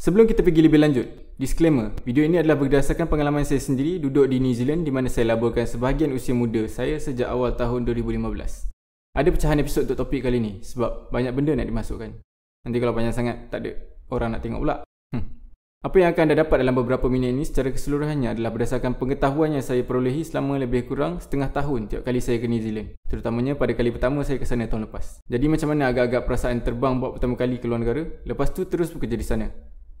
Sebelum kita pergi lebih lanjut, disclaimer, video ini adalah berdasarkan pengalaman saya sendiri duduk di New Zealand di mana saya laburkan sebahagian usia muda saya sejak awal tahun 2015. Ada pecahan episod untuk topik kali ini sebab banyak benda nak dimasukkan. Nanti kalau panjang sangat, tak ada orang nak tengok pula. Hmm. Apa yang akan anda dapat dalam beberapa minit ini secara keseluruhannya adalah berdasarkan pengetahuan yang saya perolehi selama lebih kurang setengah tahun tiap kali saya ke New Zealand. Terutamanya pada kali pertama saya ke sana tahun lepas. Jadi macam mana agak-agak perasaan terbang buat pertama kali ke luar negara, lepas tu terus bekerja di sana.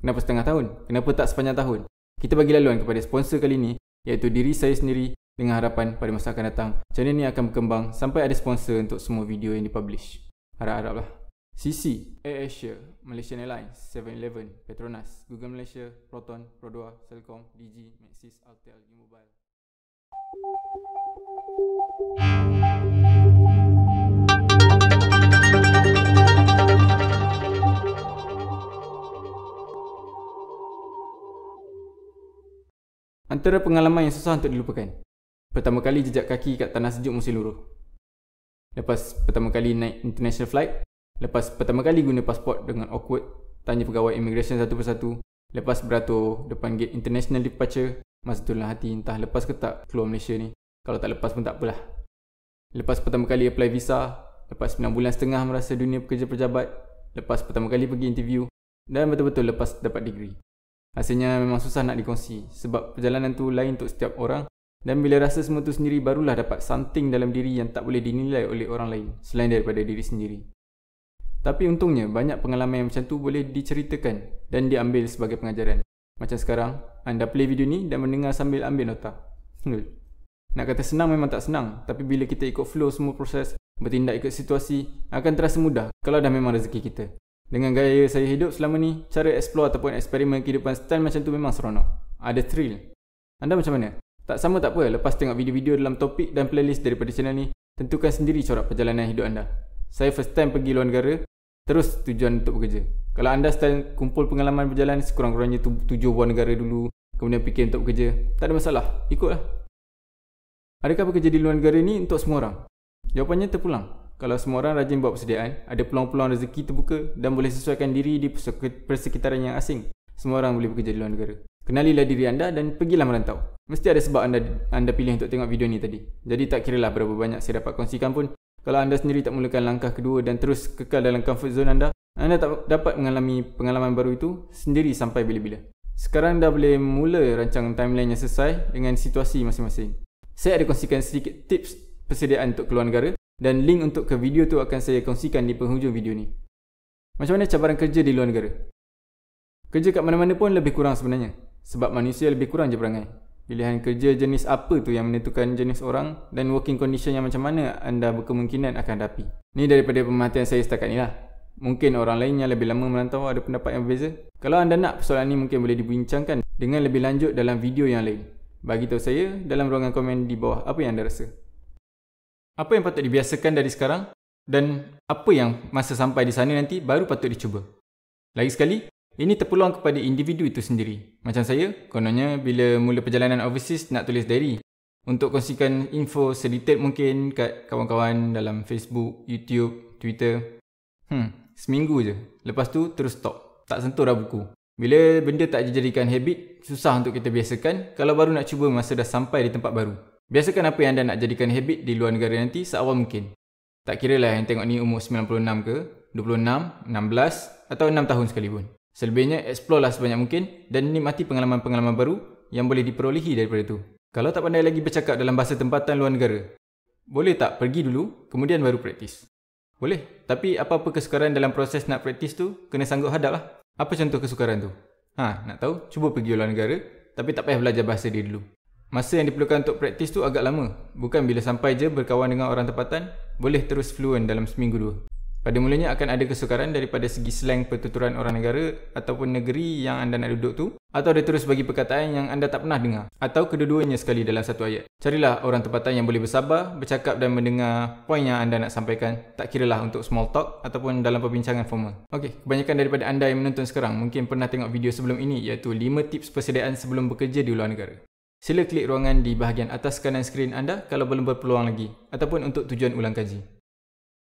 Kenapa setengah tahun? Kenapa tak sepanjang tahun? Kita bagi laluan kepada sponsor kali ini iaitu diri saya sendiri dengan harapan pada masa akan datang channel ini akan berkembang sampai ada sponsor untuk semua video yang dipublish. Harap-haraplah. CC, Air Asia, Malaysia Airlines, 7-Eleven, Petronas, Google Malaysia, Proton, Prodoa, Telkom, Digi, Maxis, Altel, Mobile. Antara pengalaman yang susah untuk dilupakan. Pertama kali jejak kaki kat tanah sejuk musim luruh. Lepas pertama kali naik international flight. Lepas pertama kali guna pasport dengan awkward. Tanya pegawai immigration satu persatu. Lepas beratur depan gate international departure. Masa tu lah hati entah lepas ke tak keluar Malaysia ni. Kalau tak lepas pun tak apalah. Lepas pertama kali apply visa. Lepas 9 bulan setengah merasa dunia pekerja perjabat, Lepas pertama kali pergi interview. Dan betul-betul lepas dapat degree. Hasilnya memang susah nak dikongsi sebab perjalanan tu lain untuk setiap orang dan bila rasa semua tu sendiri barulah dapat something dalam diri yang tak boleh dinilai oleh orang lain selain daripada diri sendiri. Tapi untungnya banyak pengalaman yang macam tu boleh diceritakan dan diambil sebagai pengajaran. Macam sekarang, anda play video ni dan mendengar sambil ambil nota. Nak kata senang memang tak senang tapi bila kita ikut flow semua proses, bertindak ikut situasi, akan terasa mudah kalau dah memang rezeki kita. Dengan gaya saya hidup selama ni, cara explore ataupun eksperimen kehidupan style macam tu memang seronok. Ada thrill. Anda macam mana? Tak sama tak apa, lepas tengok video-video dalam topik dan playlist daripada channel ni, tentukan sendiri corak perjalanan hidup anda. Saya first time pergi luar negara, terus tujuan untuk bekerja. Kalau anda style kumpul pengalaman berjalan sekurang-kurangnya tuju tujuh negara dulu, kemudian fikir untuk bekerja, tak ada masalah, ikutlah. Adakah bekerja di luar negara ni untuk semua orang? Jawapannya terpulang kalau semua orang rajin buat persediaan, ada peluang-peluang rezeki terbuka dan boleh sesuaikan diri di persekitaran yang asing. Semua orang boleh bekerja di luar negara. Kenalilah diri anda dan pergilah merantau. Mesti ada sebab anda anda pilih untuk tengok video ni tadi. Jadi tak kira lah berapa banyak saya dapat kongsikan pun, kalau anda sendiri tak mulakan langkah kedua dan terus kekal dalam comfort zone anda, anda tak dapat mengalami pengalaman baru itu sendiri sampai bila-bila. Sekarang anda boleh mula rancang timeline yang sesuai dengan situasi masing-masing. Saya ada kongsikan sedikit tips persediaan untuk keluar negara dan link untuk ke video tu akan saya kongsikan di penghujung video ni. Macam mana cabaran kerja di luar negara? Kerja kat mana-mana pun lebih kurang sebenarnya. Sebab manusia lebih kurang je perangai. Pilihan kerja jenis apa tu yang menentukan jenis orang dan working condition yang macam mana anda berkemungkinan akan hadapi. Ni daripada pemerhatian saya setakat ni lah. Mungkin orang lain yang lebih lama melantau ada pendapat yang berbeza. Kalau anda nak persoalan ni mungkin boleh dibincangkan dengan lebih lanjut dalam video yang lain. Bagi tahu saya dalam ruangan komen di bawah apa yang anda rasa apa yang patut dibiasakan dari sekarang dan apa yang masa sampai di sana nanti baru patut dicuba. Lagi sekali, ini terpeluang kepada individu itu sendiri. Macam saya, kononnya bila mula perjalanan overseas nak tulis diary untuk kongsikan info sedetail mungkin kat kawan-kawan dalam Facebook, YouTube, Twitter. Hmm, seminggu je. Lepas tu terus stop. Tak sentuh dah buku. Bila benda tak dijadikan habit, susah untuk kita biasakan kalau baru nak cuba masa dah sampai di tempat baru. Biasakan apa yang anda nak jadikan habit di luar negara nanti seawal mungkin. Tak kira lah yang tengok ni umur 96 ke, 26, 16 atau 6 tahun sekalipun. Selebihnya, explore lah sebanyak mungkin dan nikmati pengalaman-pengalaman baru yang boleh diperolehi daripada itu. Kalau tak pandai lagi bercakap dalam bahasa tempatan luar negara, boleh tak pergi dulu kemudian baru praktis? Boleh, tapi apa-apa kesukaran dalam proses nak praktis tu kena sanggup hadap lah. Apa contoh kesukaran tu? Ha, nak tahu? Cuba pergi luar negara tapi tak payah belajar bahasa dia dulu. Masa yang diperlukan untuk praktis tu agak lama. Bukan bila sampai je berkawan dengan orang tempatan, boleh terus fluent dalam seminggu dua. Pada mulanya akan ada kesukaran daripada segi slang pertuturan orang negara ataupun negeri yang anda nak duduk tu atau dia terus bagi perkataan yang anda tak pernah dengar atau kedua-duanya sekali dalam satu ayat. Carilah orang tempatan yang boleh bersabar, bercakap dan mendengar poin yang anda nak sampaikan tak kira lah untuk small talk ataupun dalam perbincangan formal. Okey, kebanyakan daripada anda yang menonton sekarang mungkin pernah tengok video sebelum ini iaitu 5 tips persediaan sebelum bekerja di luar negara sila klik ruangan di bahagian atas kanan skrin anda kalau belum berpeluang lagi ataupun untuk tujuan ulang kaji.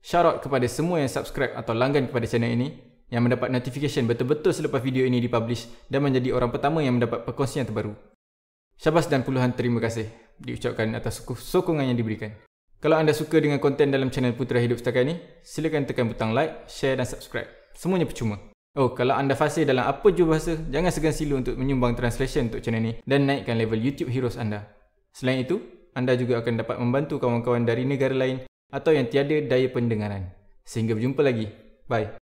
Syarat kepada semua yang subscribe atau langgan kepada channel ini yang mendapat notifikasi betul-betul selepas video ini dipublish dan menjadi orang pertama yang mendapat perkongsian terbaru. Syabas dan puluhan terima kasih diucapkan atas sokongan yang diberikan. Kalau anda suka dengan konten dalam channel Putra Hidup setakat ini, silakan tekan butang like, share dan subscribe. Semuanya percuma. Oh, kalau anda fasih dalam apa jua bahasa, jangan segan silu untuk menyumbang translation untuk channel ini dan naikkan level YouTube Heroes anda. Selain itu, anda juga akan dapat membantu kawan-kawan dari negara lain atau yang tiada daya pendengaran. Sehingga berjumpa lagi. Bye.